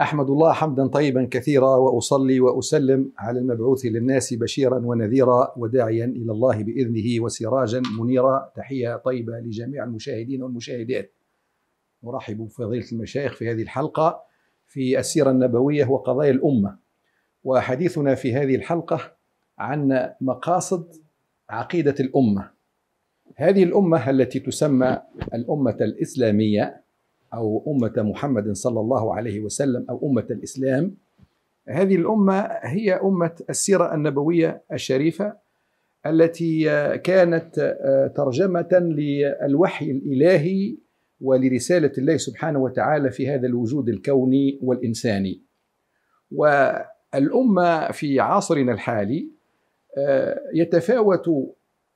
احمد الله حمدا طيبا كثيرا واصلي واسلم على المبعوث للناس بشيرا ونذيرا وداعيا الى الله باذنه وسراجا منيرا تحيه طيبه لجميع المشاهدين والمشاهدات. نرحب بفضيله المشايخ في هذه الحلقه في السيره النبويه وقضايا الامه. وحديثنا في هذه الحلقه عن مقاصد عقيده الامه. هذه الامه التي تسمى الامه الاسلاميه أو أمة محمد صلى الله عليه وسلم أو أمة الإسلام هذه الأمة هي أمة السيرة النبوية الشريفة التي كانت آه، ترجمة للوحي الإلهي ولرسالة الله سبحانه وتعالى في هذا الوجود الكوني والإنساني والأمة في عصرنا الحالي آه، يتفاوت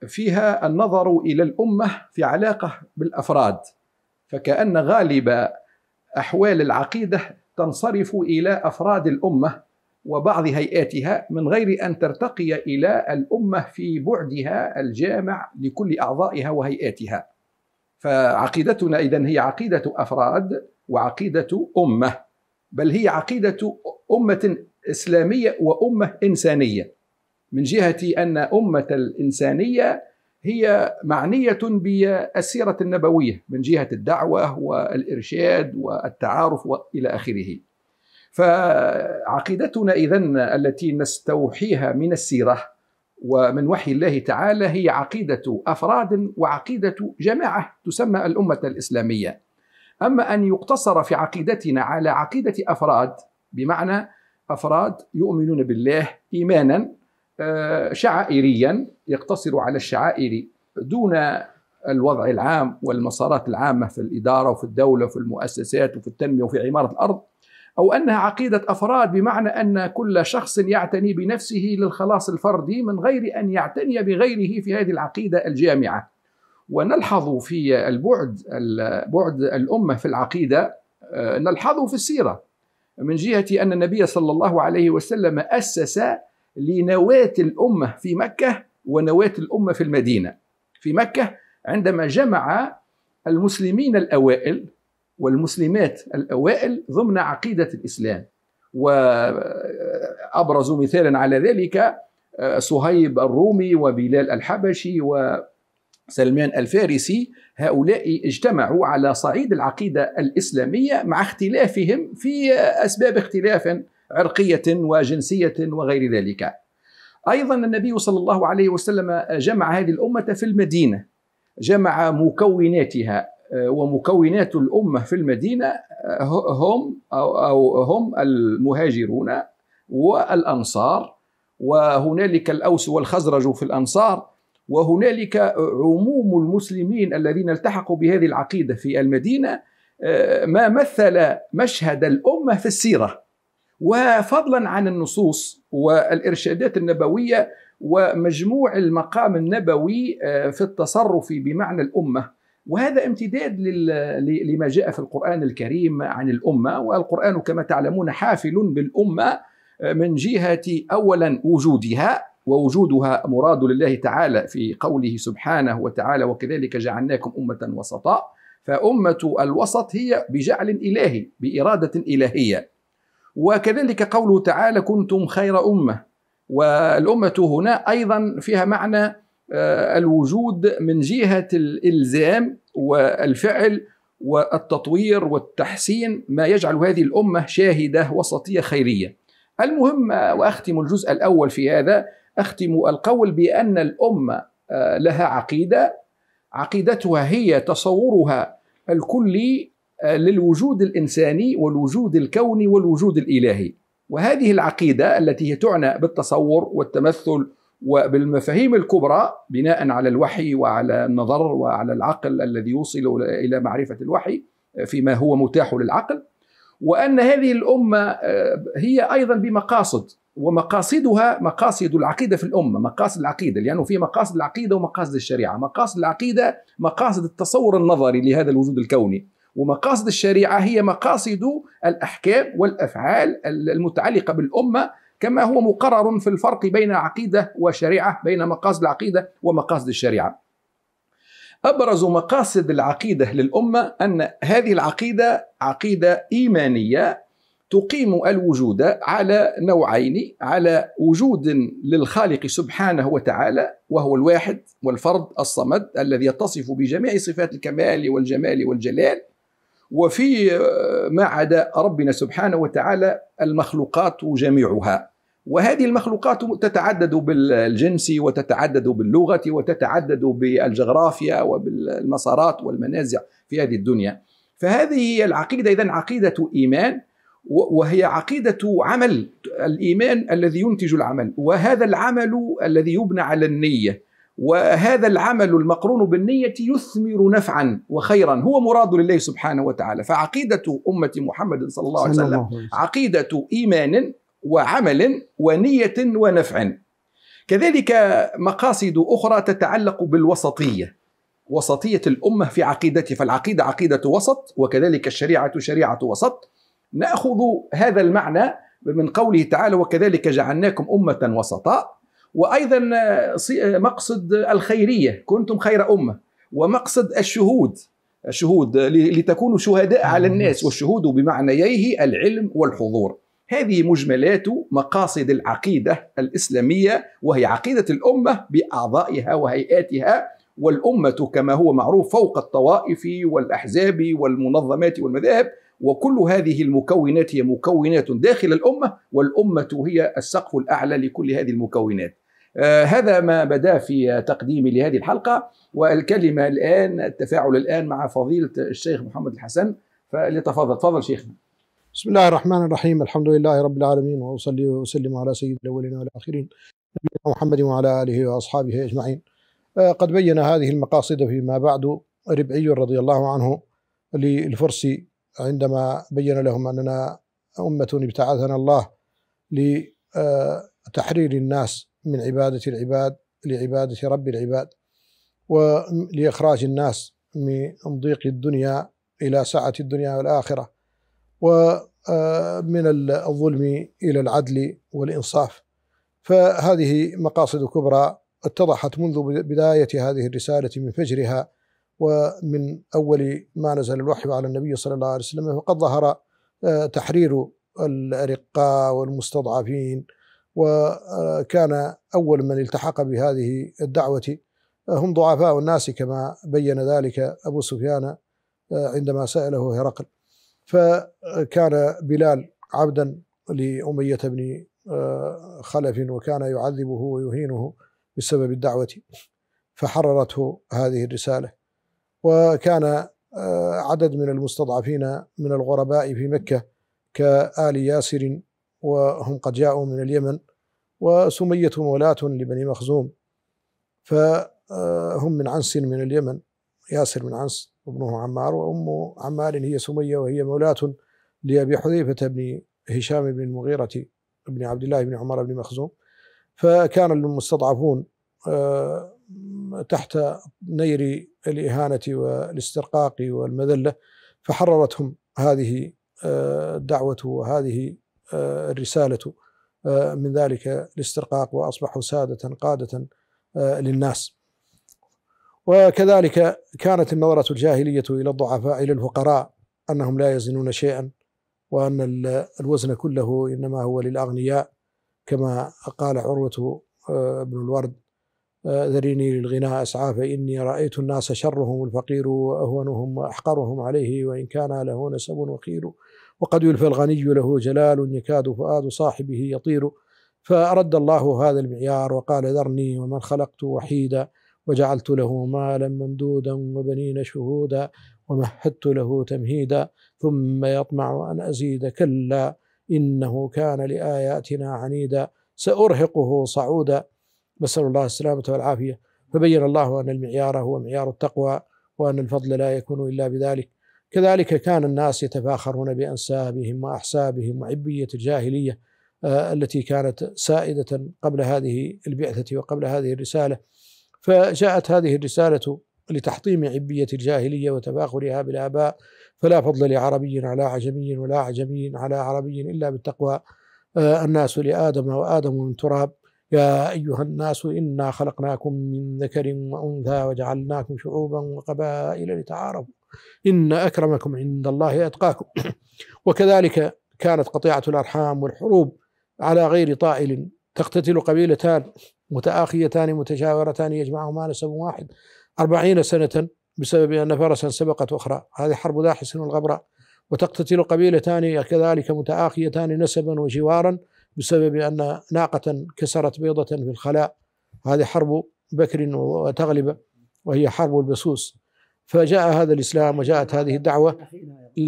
فيها النظر إلى الأمة في علاقة بالأفراد فكأن غالب أحوال العقيدة تنصرف إلى أفراد الأمة وبعض هيئاتها من غير أن ترتقي إلى الأمة في بعدها الجامع لكل أعضائها وهيئاتها فعقيدتنا إذا هي عقيدة أفراد وعقيدة أمة بل هي عقيدة أمة إسلامية وأمة إنسانية من جهة أن أمة الإنسانية هي معنية بالسيرة النبوية من جهة الدعوة والإرشاد والتعارف وإلى آخره فعقيدتنا إذا التي نستوحيها من السيرة ومن وحي الله تعالى هي عقيدة أفراد وعقيدة جماعة تسمى الأمة الإسلامية أما أن يقتصر في عقيدتنا على عقيدة أفراد بمعنى أفراد يؤمنون بالله إيمانا آه، شعائريا يقتصر على الشعائر دون الوضع العام والمسارات العامة في الإدارة وفي الدولة وفي المؤسسات وفي التنمية وفي عمارة الأرض أو أنها عقيدة أفراد بمعنى أن كل شخص يعتني بنفسه للخلاص الفردي من غير أن يعتني بغيره في هذه العقيدة الجامعة ونلحظ في البعد بعد الأمة في العقيدة آه، نلحظه في السيرة من جهة أن النبي صلى الله عليه وسلم أسس لنواة الأمة في مكة ونواة الأمة في المدينة في مكة عندما جمع المسلمين الأوائل والمسلمات الأوائل ضمن عقيدة الإسلام وأبرز مثالا على ذلك آه، صهيب الرومي وبلال الحبشي وسلمان الفارسي هؤلاء اجتمعوا على صعيد العقيدة الإسلامية مع اختلافهم في آه، أسباب اختلاف عرقيه وجنسيه وغير ذلك. ايضا النبي صلى الله عليه وسلم جمع هذه الامه في المدينه جمع مكوناتها آه، ومكونات الامه في المدينه آه، هم او هم المهاجرون والانصار وهنالك الاوس والخزرج في الانصار وهنالك عموم المسلمين الذين التحقوا بهذه العقيده في المدينه آه، ما مثل مشهد الامه في السيره وفضلا عن النصوص والارشادات النبويه ومجموع المقام النبوي آه، في التصرف بمعنى الامه وهذا امتداد لما جاء في القرآن الكريم عن الأمة والقرآن كما تعلمون حافل بالأمة آه، من جهة أولا وجودها ووجودها مراد لله تعالى في قوله سبحانه وتعالى وكذلك جعلناكم أمة وسطاء فأمة الوسط هي بجعل إلهي بإرادة إلهية وكذلك قوله تعالى كنتم خير أمة والأمة هنا أيضا فيها معنى آه، الوجود من جهة الإلزام والفعل والتطوير والتحسين ما يجعل هذه الأمة شاهدة وسطية خيرية المهم آه، وأختم الجزء الأول في هذا أختم القول بأن الأمة آه، لها عقيدة عقيدتها هي تصورها الكلي آه، للوجود الانساني والوجود الكوني والوجود الالهي وهذه العقيده التي هي تعنى بالتصور والتمثل وبالمفاهيم الكبرى بناء على الوحي وعلى النظر وعلى العقل الذي يوصل الى معرفه الوحي آه، فيما هو متاح للعقل وان هذه الامه آه، هي ايضا بمقاصد ومقاصدها مقاصد العقيده في الامه، مقاصد العقيده لانه في مقاصد العقيده ومقاصد الشريعه، مقاصد العقيده مقاصد التصور النظري لهذا الوجود الكوني، ومقاصد الشريعة هي مقاصد الأحكام والأفعال المتعلقة بالأمة كما هو مقرر في الفرق بين عقيدة وشريعة بين مقاصد العقيدة ومقاصد الشريعة أبرز مقاصد العقيدة للأمة أن هذه العقيدة عقيدة إيمانية تقيم الوجود على نوعين على وجود للخالق سبحانه وتعالى وهو الواحد والفرد الصمد الذي يتصف بجميع صفات الكمال والجمال والجلال وفي آه، ما عدا ربنا سبحانه وتعالى المخلوقات جميعها وهذه المخلوقات تتعدد بالجنس وتتعدد باللغه وتتعدد بالجغرافيا وبالمسارات والمنازع في هذه الدنيا فهذه هي العقيده اذا عقيده ايمان وهي عقيده عمل الايمان الذي ينتج العمل وهذا العمل الذي يبنى على النيه وهذا العمل المقرون بالنية يثمر نفعا وخيرا هو مراد لله سبحانه وتعالى فعقيدة أمة محمد صلى الله عليه وسلم عقيدة إيمان وعمل ونية ونفع كذلك مقاصد أخرى تتعلق بالوسطية وسطية الأمة في عقيدتها فالعقيدة عقيدة وسط وكذلك الشريعة شريعة وسط نأخذ هذا المعنى من قوله تعالى وكذلك جعلناكم أمة وسطاء وايضا آه، آه، مقصد الخيريه كنتم خير امه ومقصد الشهود شهود آه، لتكونوا شهداء على نعم. الناس والشهود بمعنييه العلم والحضور هذه مجملات مقاصد العقيده الاسلاميه وهي عقيده الامه باعضائها وهيئاتها والامه كما هو معروف فوق الطوائف والاحزاب والمنظمات والمذاهب وكل هذه المكونات هي مكونات داخل الامه والامه هي السقف الاعلى لكل هذه المكونات آه، هذا ما بدا في تقديمي لهذه الحلقة والكلمة الآن التفاعل الآن مع فضيلة الشيخ محمد الحسن فليتفضل تفضل شيخنا بسم الله الرحمن الرحيم الحمد لله رب العالمين وأصلي وأسلم على سيد الأولين والآخرين نبينا محمد وعلى آله وأصحابه أجمعين آه، قد بين هذه المقاصد فيما بعد ربعي رضي الله عنه للفرسي عندما بين لهم أننا أمة ابتعثنا الله لتحرير الناس من عبادة العباد لعبادة رب العباد ولإخراج الناس من ضيق الدنيا إلى سعة الدنيا والآخرة ومن آه، الظلم إلى العدل والإنصاف فهذه مقاصد كبرى اتضحت منذ بداية هذه الرسالة من فجرها ومن أول ما نزل الوحي على النبي صلى الله عليه وسلم فقد ظهر آه، تحرير الأرقاء والمستضعفين وكان أول من التحق بهذه الدعوة هم ضعفاء الناس كما بين ذلك أبو سفيان آه، عندما سأله هرقل فكان بلال عبدا لأمية بن آه، خلف وكان يعذبه ويهينه بسبب الدعوة فحررته هذه الرسالة وكان آه، عدد من المستضعفين من الغرباء في مكة كآل ياسر وهم قد جاءوا من اليمن وسمية مولاة لبني مخزوم فهم آه، من عنس من اليمن ياسر من عنس وابنه عمار وأم عمار هي سمية وهي مولاة لأبي حذيفة بن هشام بن المغيرة بن عبد الله بن عمر بن مخزوم فكان المستضعفون آه، تحت نير الإهانة والاسترقاق والمذلة فحررتهم هذه آه، الدعوة وهذه الرسالة آه، من ذلك الاسترقاق وأصبحوا سادة قادة آه، للناس وكذلك كانت النظرة الجاهلية إلى الضعفاء إلى الفقراء أنهم لا يزنون شيئا وأن الوزن كله إنما هو للأغنياء كما قال عروة آه، بن الورد ذريني للغناء أسعى فإني رأيت الناس شرهم الفقير وأهونهم وأحقرهم عليه وإن كان له نسب وخير وقد يلفى الغني له جلال يكاد فؤاد صاحبه يطير فرد الله هذا المعيار وقال ذرني ومن خلقت وحيدا وجعلت له مالا ممدودا وبنين شهودا ومهدت له تمهيدا ثم يطمع ان ازيد كلا انه كان لاياتنا عنيدا سارهقه صعودا نسال الله السلامه والعافيه فبين الله ان المعيار هو معيار التقوى وان الفضل لا يكون الا بذلك كذلك كان الناس يتفاخرون بأنسابهم وأحسابهم وعبية الجاهلية آه، التي كانت سائدة قبل هذه البعثة وقبل هذه الرسالة فجاءت هذه الرسالة لتحطيم عبية الجاهلية وتفاخرها بالآباء فلا فضل لعربي على عجمي ولا عجمي على عربي إلا بالتقوى آه، الناس لآدم وآدم من تراب يا أيها الناس إنا خلقناكم من ذكر وأنثى وجعلناكم شعوبا وقبائل لتعارفوا إن أكرمكم عند الله أتقاكم وكذلك كانت قطيعة الأرحام والحروب على غير طائل تقتتل قبيلتان متآخيتان متجاورتان يجمعهما نسب واحد أربعين سنة بسبب أن فرسا سبقت أخرى هذه حرب داحس والغبراء وتقتتل قبيلتان كذلك متآخيتان نسبا وجوارا بسبب أن ناقة كسرت بيضة في الخلاء هذه حرب بكر وتغلب وهي حرب البسوس فجاء هذا الإسلام وجاءت هذه الدعوة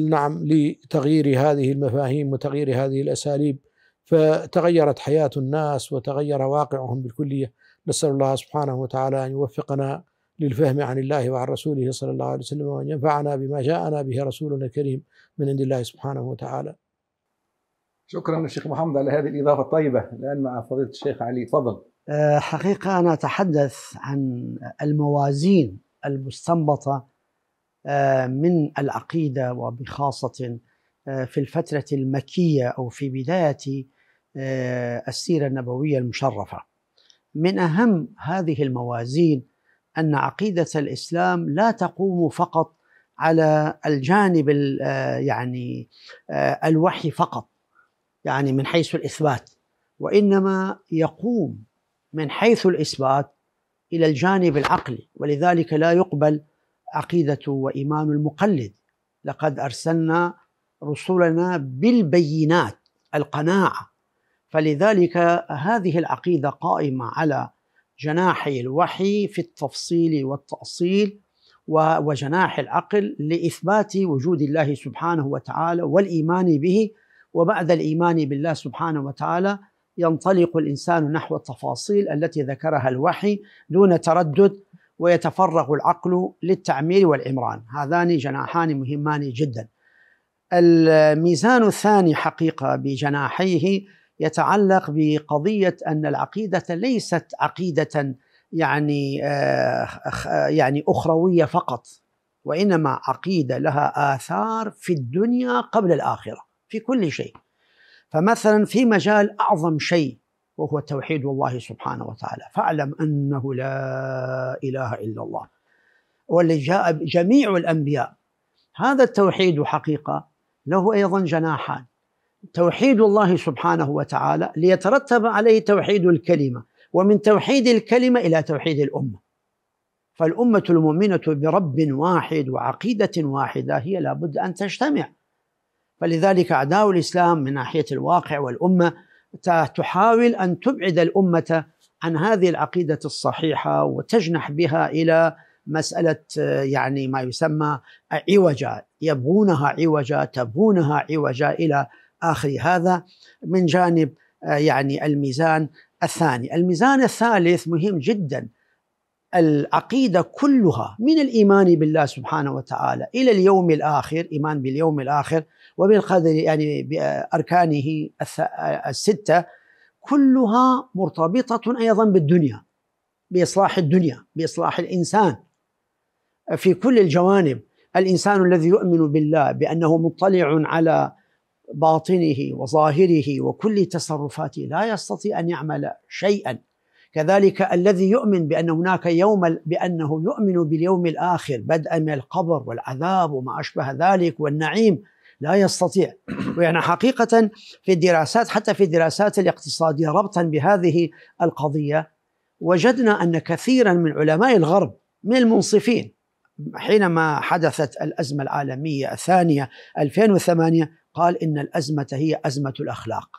نعم لتغيير هذه المفاهيم وتغيير هذه الأساليب فتغيرت حياة الناس وتغير واقعهم بالكلية نسأل الله سبحانه وتعالى أن يوفقنا للفهم عن الله وعن رسوله صلى الله عليه وسلم وأن ينفعنا بما جاءنا به رسولنا الكريم من عند الله سبحانه وتعالى شكرا للشيخ محمد على هذه الإضافة الطيبة الآن مع فضيلة الشيخ علي تفضل آه، حقيقة أنا أتحدث عن الموازين المستنبطة آه، من العقيدة وبخاصة آه، في الفترة المكية أو في بداية آه، السيرة النبوية المشرفة من أهم هذه الموازين أن عقيدة الإسلام لا تقوم فقط على الجانب يعني الوحي فقط يعني من حيث الإثبات وإنما يقوم من حيث الإثبات إلى الجانب العقلي ولذلك لا يقبل عقيدة وإيمان المقلد لقد أرسلنا رسلنا بالبينات القناعة فلذلك هذه العقيدة قائمة على جناح الوحي في التفصيل والتأصيل وجناح العقل لإثبات وجود الله سبحانه وتعالى والإيمان به وبعد الإيمان بالله سبحانه وتعالى ينطلق الإنسان نحو التفاصيل التي ذكرها الوحي دون تردد ويتفرغ العقل للتعمير والعمران هذان جناحان مهمان جدا الميزان الثاني حقيقة بجناحيه يتعلق بقضية أن العقيدة ليست عقيدة يعني آه، يعني أخروية فقط وإنما عقيدة لها آثار في الدنيا قبل الآخرة في كل شيء فمثلا في مجال أعظم شيء وهو توحيد الله سبحانه وتعالى فاعلم أنه لا إله إلا الله والذي جاء جميع الأنبياء هذا التوحيد حقيقة له أيضا جناحان توحيد الله سبحانه وتعالى ليترتب عليه توحيد الكلمة ومن توحيد الكلمة إلى توحيد الأمة فالأمة المؤمنة برب واحد وعقيدة واحدة هي لابد أن تجتمع فلذلك أعداء الإسلام من ناحية الواقع والأمة تحاول ان تبعد الامه عن هذه العقيده الصحيحه وتجنح بها الى مساله آه، يعني ما يسمى عوجا يبغونها عوجا تبغونها عوجا الى اخر هذا من جانب آه، يعني الميزان الثاني، الميزان الثالث مهم جدا العقيده كلها من الايمان بالله سبحانه وتعالى الى اليوم الاخر، ايمان باليوم الاخر وبالقدر يعني بأركانه الستة كلها مرتبطة أيضا بالدنيا بإصلاح الدنيا بإصلاح الإنسان في كل الجوانب الإنسان الذي يؤمن بالله بأنه مطلع على باطنه وظاهره وكل تصرفاته لا يستطيع أن يعمل شيئا كذلك الذي يؤمن بأن هناك يوم بأنه يؤمن باليوم الآخر بدءا من القبر والعذاب وما أشبه ذلك والنعيم لا يستطيع ويعني حقيقة في الدراسات حتى في الدراسات الاقتصادية ربطا بهذه القضية وجدنا أن كثيرا من علماء الغرب من المنصفين حينما حدثت الأزمة العالمية الثانية 2008 قال إن الأزمة هي أزمة الأخلاق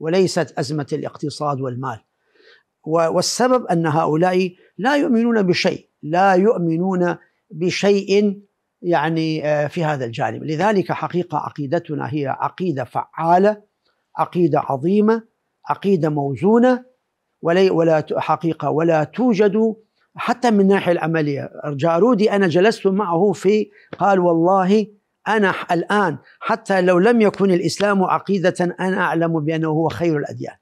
وليست أزمة الاقتصاد والمال والسبب أن هؤلاء لا يؤمنون بشيء لا يؤمنون بشيء يعني آه، في هذا الجانب لذلك حقيقة عقيدتنا هي عقيدة فعالة عقيدة عظيمة عقيدة موزونة ولا حقيقة ولا توجد حتى من الناحية العملية جارودي أنا جلست معه في قال والله أنا الآن حتى لو لم يكن الإسلام عقيدة أنا أعلم بأنه هو خير الأديان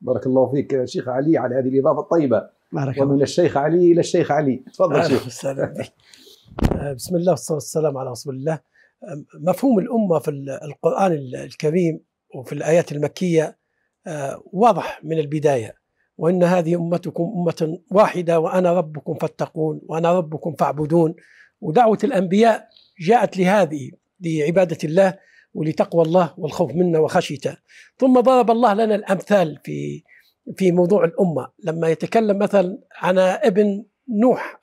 بارك الله فيك شيخ علي على هذه الإضافة الطيبة بارك ومن الله. الشيخ علي إلى الشيخ علي تفضل شيخ آه، بسم الله والصلاة والسلام على رسول الله مفهوم الأمة في القرآن الكريم وفي الآيات المكية آه، واضح من البداية وإن هذه أمتكم أمة واحدة وأنا ربكم فاتقون وأنا ربكم فاعبدون ودعوة الأنبياء جاءت لهذه لعبادة الله ولتقوى الله والخوف منا وخشيته ثم ضرب الله لنا الأمثال في في موضوع الأمة لما يتكلم مثلا عن ابن نوح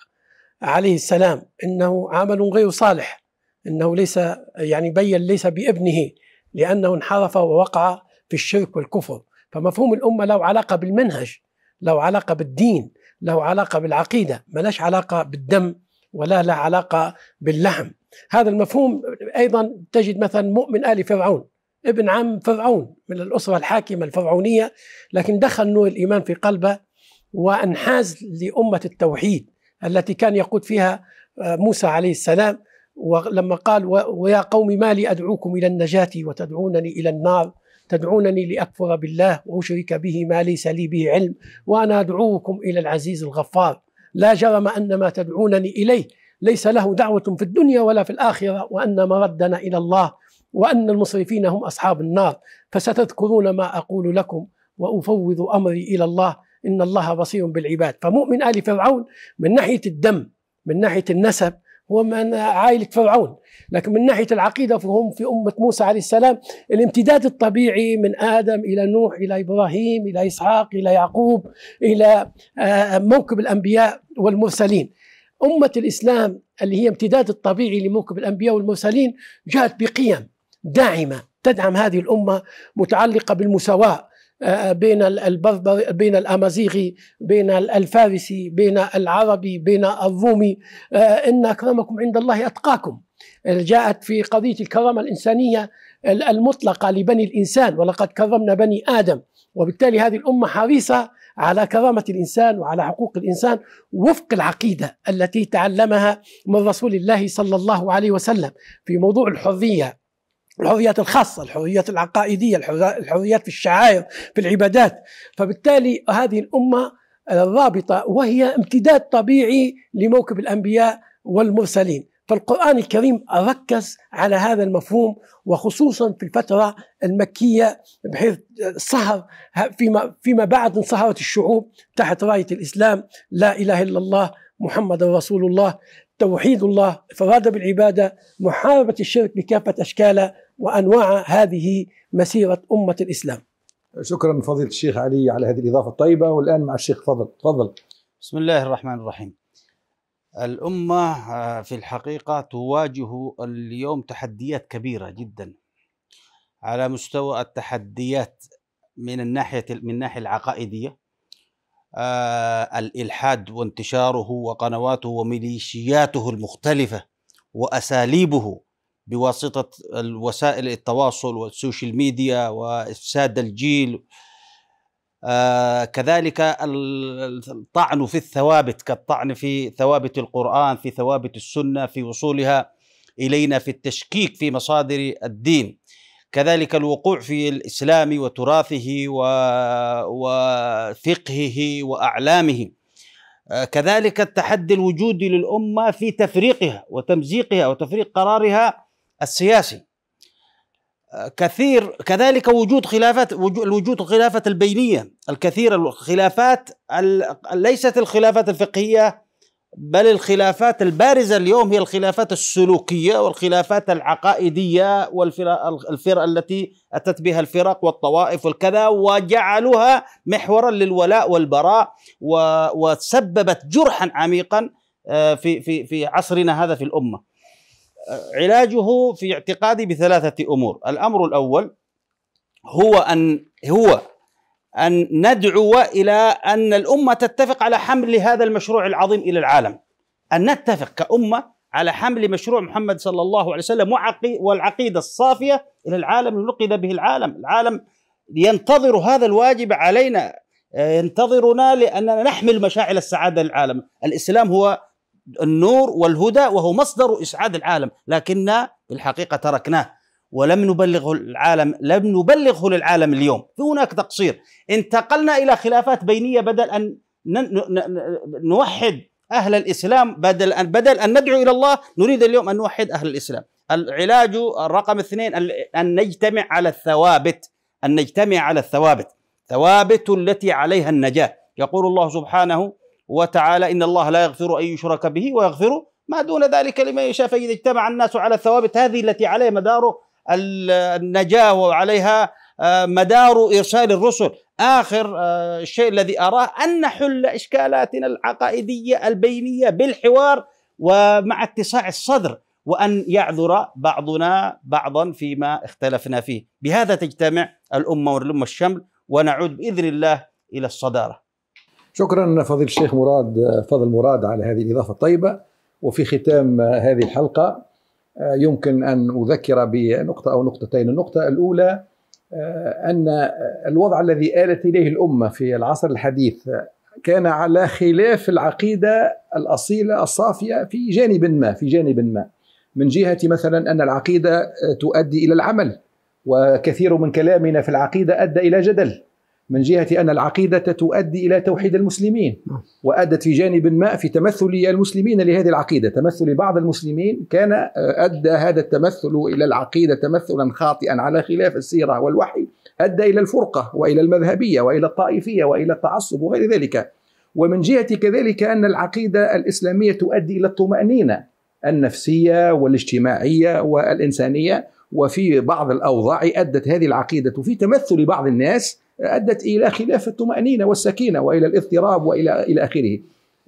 عليه السلام انه عمل غير صالح انه ليس يعني بين ليس بابنه لانه انحرف ووقع في الشرك والكفر فمفهوم الامه له علاقه بالمنهج له علاقه بالدين له علاقه بالعقيده ما لاش علاقه بالدم ولا له علاقه باللحم هذا المفهوم ايضا تجد مثلا مؤمن ال فرعون ابن عم فرعون من الاسره الحاكمه الفرعونيه لكن دخل نور الايمان في قلبه وانحاز لامه التوحيد التي كان يقود فيها آه، موسى عليه السلام ولما قال ويا قوم ما لي أدعوكم إلى النجاة وتدعونني إلى النار تدعونني لأكفر بالله وأشرك به ما ليس لي به علم وأنا أدعوكم إلى العزيز الغفار لا جرم أن ما تدعونني إليه ليس له دعوة في الدنيا ولا في الآخرة وأن مردنا إلى الله وأن المصرفين هم أصحاب النار فستذكرون ما أقول لكم وأفوض أمري إلى الله إن الله بصير بالعباد فمؤمن آل فرعون من ناحية الدم من ناحية النسب هو من عائلة فرعون لكن من ناحية العقيدة فهم في أمة موسى عليه السلام الامتداد الطبيعي من آدم إلى نوح إلى إبراهيم إلى إسحاق إلى يعقوب إلى آه، موكب الأنبياء والمرسلين أمة الإسلام اللي هي امتداد الطبيعي لموكب الأنبياء والمرسلين جاءت بقيم داعمة تدعم هذه الأمة متعلقة بالمساواة بين البربر بين الامازيغي بين الفارسي بين العربي بين الرومي آه، ان اكرمكم عند الله اتقاكم جاءت في قضيه الكرامه الانسانيه المطلقه لبني الانسان ولقد كرمنا بني ادم وبالتالي هذه الامه حريصه على كرامه الانسان وعلى حقوق الانسان وفق العقيده التي تعلمها من رسول الله صلى الله عليه وسلم في موضوع الحريه الحريات الخاصة الحريات العقائدية الحريات في الشعائر في العبادات فبالتالي هذه الأمة الرابطة وهي امتداد طبيعي لموكب الأنبياء والمرسلين فالقرآن الكريم ركز على هذا المفهوم وخصوصا في الفترة المكية بحيث صهر فيما, فيما بعد انصهرت الشعوب تحت راية الإسلام لا إله إلا الله محمد رسول الله توحيد الله فراد بالعبادة محاربة الشرك بكافة أشكاله وأنواع هذه مسيرة أمة الإسلام شكرا فضيلة الشيخ علي على هذه الإضافة الطيبة والآن مع الشيخ فضل تفضل بسم الله الرحمن الرحيم الأمة آه، في الحقيقة تواجه اليوم تحديات كبيرة جدا على مستوى التحديات من الناحية من الناحية العقائدية آه، الإلحاد وانتشاره وقنواته وميليشياته المختلفة وأساليبه بواسطة وسائل التواصل والسوشيال ميديا وإفساد الجيل آه، كذلك الطعن في الثوابت كالطعن في ثوابت القرآن في ثوابت السنة في وصولها إلينا في التشكيك في مصادر الدين كذلك الوقوع في الإسلام وتراثه وفقهه وأعلامه آه، كذلك التحدي الوجودي للأمة في تفريقها وتمزيقها وتفريق قرارها السياسي آه، كثير كذلك وجود خلافات وجود خلافات البينيه الكثيره الخلافات ليست الخلافات الفقهيه بل الخلافات البارزة اليوم هي الخلافات السلوكية والخلافات العقائدية والفرق التي أتت بها الفرق والطوائف والكذا وجعلوها محورا للولاء والبراء وسببت جرحا عميقا آه، في في في عصرنا هذا في الأمة آه، علاجه في اعتقادي بثلاثة أمور الأمر الأول هو أن هو ان ندعو الى ان الامه تتفق على حمل هذا المشروع العظيم الى العالم ان نتفق كامه على حمل مشروع محمد صلى الله عليه وسلم والعقيده الصافيه الى العالم لنقل به العالم، العالم ينتظر هذا الواجب علينا آه، ينتظرنا لاننا نحمل مشاعل السعاده للعالم، الاسلام هو النور والهدى وهو مصدر اسعاد العالم، لكن في الحقيقه تركناه ولم نبلغه العالم لم نبلغه للعالم اليوم في هناك تقصير انتقلنا إلى خلافات بينية بدل أن نوحد أهل الإسلام بدل أن بدل أن ندعو إلى الله نريد اليوم أن نوحد أهل الإسلام العلاج الرقم اثنين أن نجتمع على الثوابت أن نجتمع على الثوابت ثوابت التي عليها النجاة يقول الله سبحانه وتعالى إن الله لا يغفر أن يشرك به ويغفر ما دون ذلك لمن يشاء فإذا اجتمع الناس على الثوابت هذه التي عليه مدار النجاة وعليها آه، مدار إرسال الرسل آخر آه، الشيء الذي أراه أن نحل إشكالاتنا العقائدية البينية بالحوار ومع اتساع الصدر وأن يعذر بعضنا بعضا فيما اختلفنا فيه بهذا تجتمع الأمة والأمة الشمل ونعود بإذن الله إلى الصدارة شكرا فضيل الشيخ مراد فضل مراد على هذه الإضافة الطيبة وفي ختام هذه الحلقة آه، يمكن أن أذكر بنقطة أو نقطتين النقطة الأولى آه، أن الوضع الذي آلت إليه الأمة في العصر الحديث كان على خلاف العقيدة الأصيلة الصافية في جانب ما في جانب ما من جهة مثلا أن العقيدة تؤدي إلى العمل وكثير من كلامنا في العقيدة أدى إلى جدل من جهة أن العقيدة تؤدي إلى توحيد المسلمين نعم. وأدت في جانب ما في تمثل المسلمين لهذه العقيدة تمثل بعض المسلمين كان آه، أدى هذا التمثل إلى العقيدة تمثلا خاطئا على خلاف السيرة والوحي أدى إلى الفرقة وإلى المذهبية وإلى الطائفية وإلى التعصب وغير ذلك ومن جهة كذلك أن العقيدة الإسلامية تؤدي إلى الطمأنينة النفسية والاجتماعية والإنسانية وفي بعض الأوضاع أدت هذه العقيدة في تمثل بعض الناس أدت إلى خلاف الطمأنينة والسكينة وإلى الاضطراب وإلى إلى آخره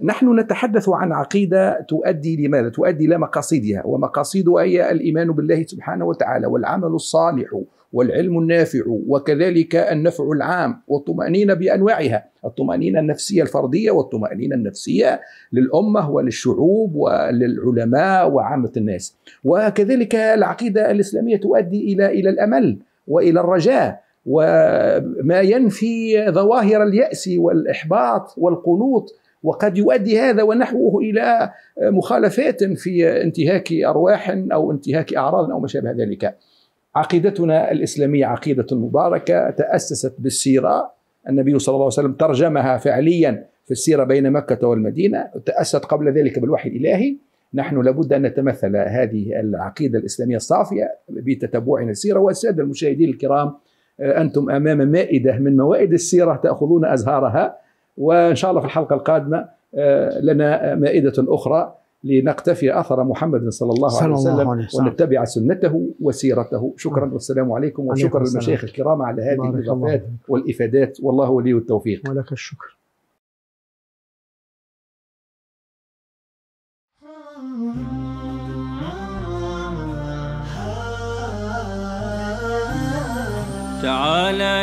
نحن نتحدث عن عقيدة تؤدي لماذا؟ تؤدي إلى مقاصدها ومقاصدها هي الإيمان بالله سبحانه وتعالى والعمل الصالح والعلم النافع وكذلك النفع العام والطمأنينة بأنواعها الطمأنينة النفسية الفردية والطمأنينة النفسية للأمة وللشعوب وللعلماء وعامة الناس وكذلك العقيدة الإسلامية تؤدي إلى إلى الأمل وإلى الرجاء وما ينفي ظواهر اليأس والإحباط والقنوط وقد يؤدي هذا ونحوه إلى مخالفات في انتهاك أرواح أو انتهاك أعراض أو ما شابه ذلك عقيدتنا الإسلامية عقيدة مباركة تأسست بالسيرة النبي صلى الله عليه وسلم ترجمها فعليا في السيرة بين مكة والمدينة تأسست قبل ذلك بالوحي الإلهي نحن لابد أن نتمثل هذه العقيدة الإسلامية الصافية بتتبعنا السيرة والسادة المشاهدين الكرام آه، أنتم أمام مائدة من موائد السيرة تأخذون أزهارها وإن شاء الله في الحلقة القادمة آه، لنا مائدة أخرى لنقتفي أثر محمد صلى الله, صلى الله عليه وسلم ونتبع سنته وسيرته شكرا نعم. والسلام عليكم وشكرا للمشايخ الكرام على هذه الإضافات والإفادات والله ولي التوفيق ولك الشكر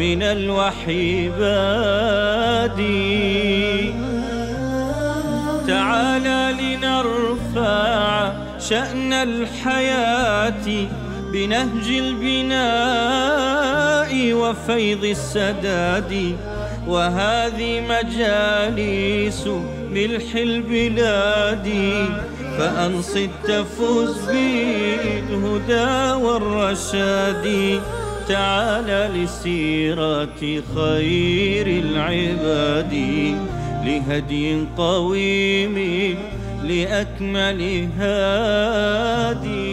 من الوحي بادي تعالى لنرفع شأن الحياة بنهج البناء وفيض السداد وهذه مجالس ملح البلاد فأنصت تفوز بالهدى والرشاد تعالى لسيرة خير العباد لهدي قويم لأكمل هادي